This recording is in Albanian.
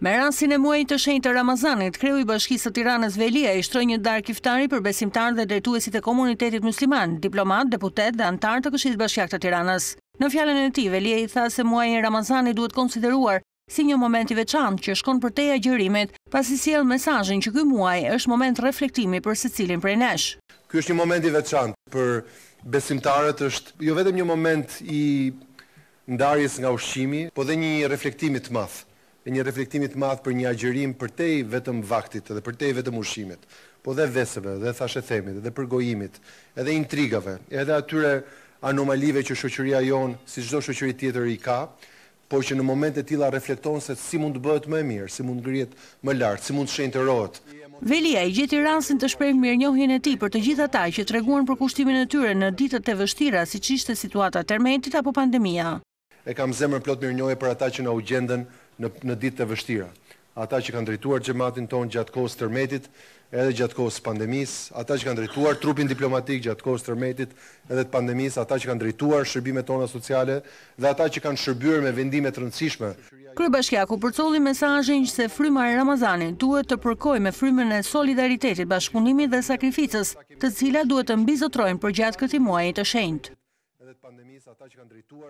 Me rasin e muaj të shenjë të Ramazanit, kreu i bashkisë të tiranës Velia i shtroj një dar iftari për besimtar dhe drejtuesit e komunitetit musliman, diplomat, deputet dhe antar të këshit bashkjak të tiranës. Në fjallën e ti, Velia i tha se muaj i Ramazanit duhet konsideruar si një moment i veçant që shkon për teja gjërimit, pasi siel mesajin që këj muaj është moment reflektimi për se cilin prej nesh. Ky është një moment i veçant për besimtarët është jo vetëm një moment i ndarjes nga ushqimi, po dhe një reflektimit mathë e një reflektimit madh për një agjërim për te i vetëm vaktit dhe për te i vetëm ushimit, po dhe veseve, dhe thashe themit, dhe përgojimit, edhe intrigave, edhe atyre anomalive që shoqëria jonë, si shdo shoqëri tjetër i ka, po që në momente e tila reflektonë se si mund të bëhet më e mirë, si mund të më lartë, si mund të të rotë. Velia i gjeti rrasin të shprejnë mirë njohin e ti për të gjitha taj që të reguan për kushtimin e tyre në ditët e vështira si qishtë e situata termetit apo pandemia. E kam zemër plot mirë njohin për ata që në u gjendën në ditë të vështira. Ata që kanë drejtuar gjematin tonë gjatë kohës tërmetit, edhe gjatë kohës pandemis, ata që kanë drejtuar trupin diplomatik gjatë kohës tërmetit, edhe të pandemis, ata që kanë drejtuar shërbime tona sociale, dhe ata që kanë shërbyrë me vendimet rëndësishme. ku përcoli përcolli mesazhin se fryma e Ramazanit duhet të përkojë me frymën e solidaritetit, bashkëpunimi dhe sakrificës, të cilat duhet të mbizotrojnë për këtij muaji të shenjtë. Edhe të pandemisë ata që kanë drejtuar